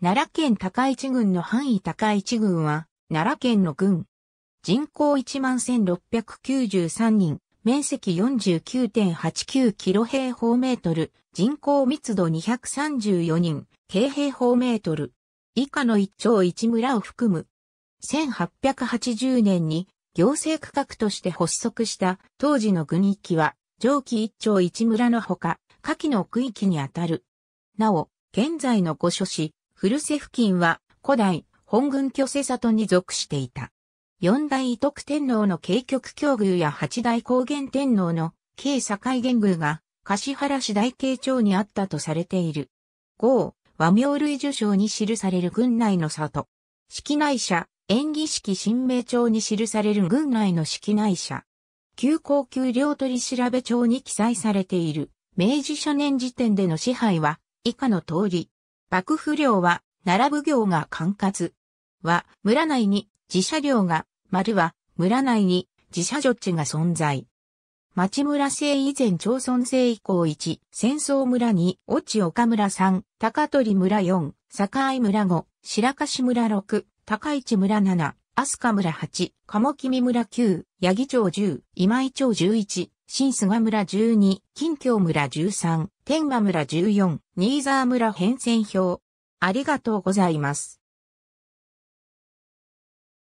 奈良県高市郡の範囲高市郡は、奈良県の郡。人口11,693人、面積49.89キロ平方メートル、人口密度234人、京平方メートル。以下の一町一村を含む。1880年に行政区画として発足した当時の郡域は、上記一町一村のほか、下記の区域にあたる。なお、現在の御所市、古瀬付近は古代本軍巨瀬里に属していた。四代伊徳天皇の景極境遇や八代高原天皇の慶境元宮が柏原市大慶町にあったとされている。五、和名類受賞に記される軍内の里。式内社、演技式新名町に記される軍内の式内社。旧高級領取調べ帳に記載されている明治初年時点での支配は以下の通り。幕府領は、並ぶ行が管轄。は、村内に自社領が、丸は、村内に自社所地が存在。町村制以前町村制以降1、戦争村2、落ち岡村3、高取村4、境村5、白樫村6、高市村7、飛鳥村8、鴨木村9、八木町10、今井町11、新菅村12、近京村13、天馬村14、新沢村変遷表。ありがとうございます。